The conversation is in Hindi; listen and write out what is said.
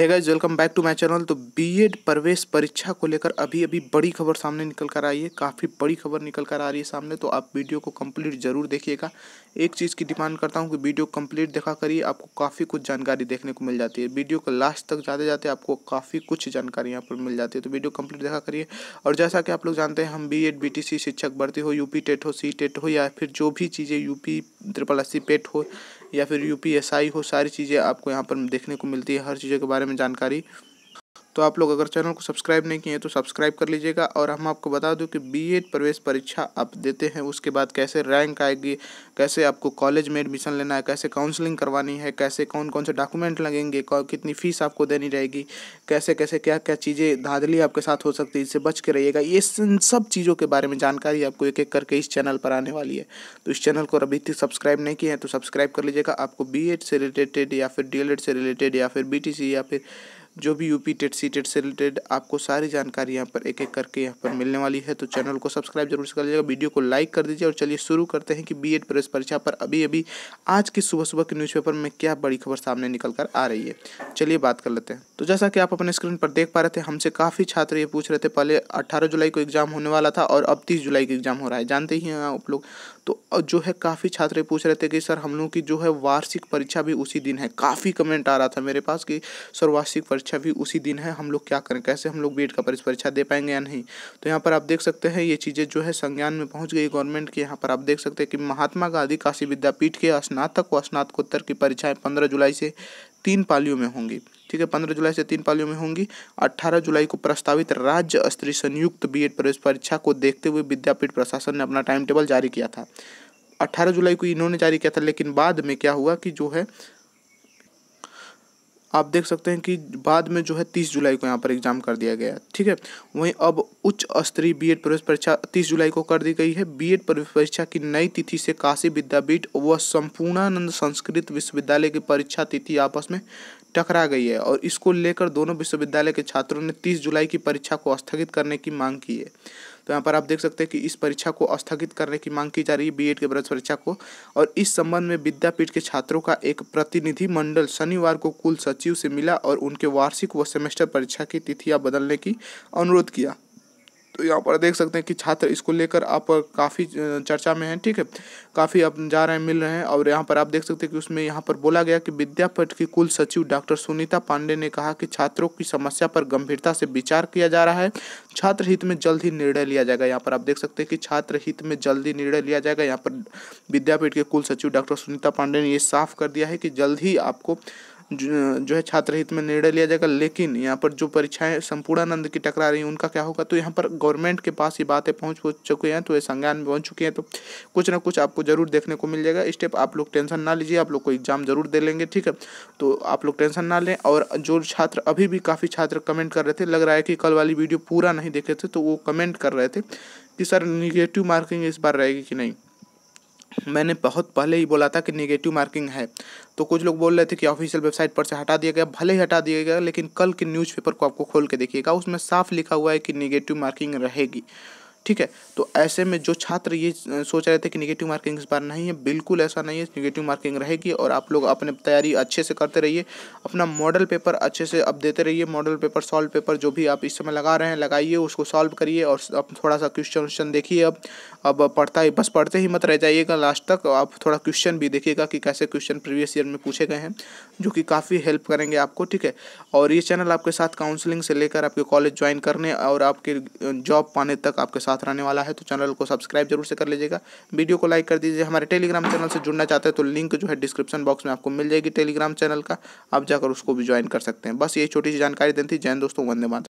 hey guys welcome back to my channel तो बीएड प्रवेश परीक्षा को लेकर अभी अभी बड़ी खबर सामने निकल कर आई है काफ़ी बड़ी खबर निकल कर आ रही है सामने तो आप वीडियो को कंप्लीट जरूर देखिएगा एक चीज़ की डिमांड करता हूँ कि वीडियो कंप्लीट देखा करिए आपको काफ़ी कुछ जानकारी देखने को मिल जाती है वीडियो को लास्ट तक जाते जाते आपको काफ़ी कुछ जानकारी यहाँ पर मिल जाती है तो वीडियो कम्प्लीट देखा करिए और जैसा कि आप लोग जानते हैं हम B Ed B T C शिक्षक भर्ती हो यूपी टेट हो सी टेट हो या फिर जो भी चीज़ें UP triple S C PET हो या फिर यू हो सारी चीज़ें आपको यहाँ पर देखने को मिलती है हर चीज़ों के बारे में जानकारी तो आप लोग अगर चैनल को सब्सक्राइब नहीं किए तो सब्सक्राइब कर लीजिएगा और हम आपको बता दूं कि बीएड प्रवेश परीक्षा आप देते हैं उसके बाद कैसे रैंक आएगी कैसे आपको कॉलेज में एडमिशन लेना है कैसे काउंसलिंग करवानी है कैसे कौन कौन से डॉक्यूमेंट लगेंगे कितनी फ़ीस आपको देनी रहेगी कैसे कैसे क्या क्या चीज़ें धाधली आपके साथ हो सकती है इससे बच के रहिएगा ये इन सब चीज़ों के बारे में जानकारी आपको एक एक करके इस चैनल पर आने वाली है तो इस चैनल को अभी तक सब्सक्राइब नहीं किया है तो सब्सक्राइब कर लीजिएगा आपको बी से रिलेटेड या फिर डी से रिलेटेड या फिर बी या फिर जो भी यूपी टेट सी टेट से रिलेटेड आपको सारी जानकारी यहाँ पर एक एक करके यहाँ पर मिलने वाली है तो चैनल को सब्सक्राइब जरूर से कर लीजिएगा वीडियो को लाइक कर दीजिए और चलिए शुरू करते हैं कि बीएड प्रवेश परीक्षा पर अभी अभी आज की सुबह सुबह के न्यूज़पेपर में क्या बड़ी खबर सामने निकल कर आ रही है चलिए बात कर लेते हैं तो जैसा कि आप अपने स्क्रीन पर देख पा रहे थे हमसे काफ़ी छात्र ये पूछ रहे थे पहले अट्ठारह जुलाई को एग्जाम होने वाला था और अब तीस जुलाई को एग्जाम हो रहा है जानते ही हैं आप लोग तो जो है काफ़ी छात्र ये पूछ रहे थे कि सर हम लोग की जो है वार्षिक परीक्षा भी उसी दिन है काफ़ी कमेंट आ रहा था मेरे पास कि सर वार्षिक परीक्षा परीक्षा अच्छा भी उसी दिन है हम लोग क्या करें कैसे हम लोग बी का परीक्षा दे पाएंगे या नहीं तो यहाँ पर आप देख सकते हैं ये चीज़ें जो है संज्ञान में पहुँच गई गवर्नमेंट की यहाँ पर आप देख सकते हैं कि महात्मा गांधी काशी विद्यापीठ के स्नातक व स्नातकोत्तर की परीक्षाएँ पंद्रह जुलाई से तीन पालियों में होंगी ठीक है पंद्रह जुलाई से तीन पालियों में होंगी अट्ठारह जुलाई को प्रस्तावित राज्य स्तरीय संयुक्त एड प्रवेश परीक्षा को देखते हुए विद्यापीठ प्रशासन ने अपना टाइम टेबल जारी किया था अट्ठारह जुलाई को इन्होंने जारी किया था लेकिन बाद में क्या हुआ कि जो है आप देख सकते हैं कि बाद में जो है तीस जुलाई को यहाँ पर एग्ज़ाम कर दिया गया ठीक है वहीं अब उच्च स्तरीय एड प्रवेश परीक्षा तीस जुलाई को कर दी गई है एड प्रवेश परीक्षा की नई तिथि से काशी विद्यापीठ व संपूर्णानंद संस्कृत विश्वविद्यालय की परीक्षा तिथि आपस में टकरा गई है और इसको लेकर दोनों विश्वविद्यालय के छात्रों ने 30 जुलाई की परीक्षा को स्थगित करने की मांग की है तो यहाँ पर आप देख सकते हैं कि इस परीक्षा को स्थगित करने की मांग की जा रही है बीएड के ब्रज परीक्षा को और इस संबंध में विद्यापीठ के छात्रों का एक प्रतिनिधि मंडल शनिवार को कुल सचिव से मिला और उनके वार्षिक व सेमेस्टर परीक्षा की तिथियां बदलने की अनुरोध किया तो यहाँ पर देख सकते हैं कि छात्र इसको लेकर आप काफ़ी चर्चा में हैं ठीक है काफ़ी आप जा रहे हैं मिल रहे हैं और यहाँ पर आप देख सकते हैं कि उसमें यहाँ पर बोला गया कि विद्यापीठ की कुल सचिव डॉक्टर सुनीता पांडे ने कहा कि छात्रों की समस्या पर गंभीरता से विचार किया जा रहा है छात्र हित में जल्द ही निर्णय लिया जाएगा यहाँ पर आप देख सकते हैं कि छात्र हित में जल्द ही निर्णय लिया जाएगा यहाँ पर विद्यापीठ के कुल सचिव डॉक्टर सुनीता पांडे ने ये साफ कर दिया है कि जल्द ही आपको जो है छात्र हित में निर्णय लिया जाएगा लेकिन यहाँ पर जो परीक्षाएं संपूर्णानंद की टकरा रही हैं उनका क्या होगा तो यहाँ पर गवर्नमेंट के पास ये बातें पहुँच पहुँच चुकी हैं तो ये संज्ञान में पहुँच चुकी हैं तो कुछ ना कुछ आपको जरूर देखने को मिल जाएगा स्टेप आप लोग टेंशन ना लीजिए आप लोग को एग्जाम जरूर दे लेंगे ठीक है तो आप लोग टेंशन ना लें और जो छात्र अभी भी काफ़ी छात्र कमेंट कर रहे थे लग रहा है कि कल वाली वीडियो पूरा नहीं देखे थे तो वो कमेंट कर रहे थे कि सर निगेटिव मार्किंग इस बार रहेगी कि नहीं मैंने बहुत पहले ही बोला था कि नेगेटिव मार्किंग है तो कुछ लोग बोल रहे थे कि ऑफिशियल वेबसाइट पर से हटा दिया गया भले ही हटा दिया गया लेकिन कल के न्यूज़पेपर को आपको खोल के देखिएगा उसमें साफ लिखा हुआ है कि नेगेटिव मार्किंग रहेगी ठीक है तो ऐसे में जो छात्र ये सोच रहे थे कि निगेटिव मार्किंग इस बार नहीं है बिल्कुल ऐसा नहीं है निगेटिव मार्किंग रहेगी और आप लोग अपने तैयारी अच्छे से करते रहिए अपना मॉडल पेपर अच्छे से अब देते रहिए मॉडल पेपर सॉल्व पेपर जो भी आप इस समय लगा रहे हैं लगाइए उसको सॉल्व करिए और थोड़ा सा क्वेश्चन वेश्चन देखिए अब अब पढ़ता ही बस पढ़ते ही मत रह जाइएगा लास्ट तक आप थोड़ा क्वेश्चन भी देखिएगा कि कैसे क्वेश्चन प्रीवियस ईयर में पूछे गए हैं जो कि काफ़ी हेल्प करेंगे आपको ठीक है और ये चैनल आपके साथ काउंसलिंग से लेकर आपके कॉलेज ज्वाइन करने और आपके जॉब पाने तक आपके साथ साथ रहने वाला है तो चैनल को सब्सक्राइब जरूर से कर लीजिएगा वीडियो को लाइक कर दीजिए हमारे टेलीग्राम चैनल से जुड़ना चाहते हैं तो लिंक जो है डिस्क्रिप्शन बॉक्स में आपको मिल जाएगी टेलीग्राम चैनल का आप जाकर उसको भी ज्वाइन कर सकते हैं बस यही छोटी सी जानकारी देनी थी जैन दोस्तों वंदे मात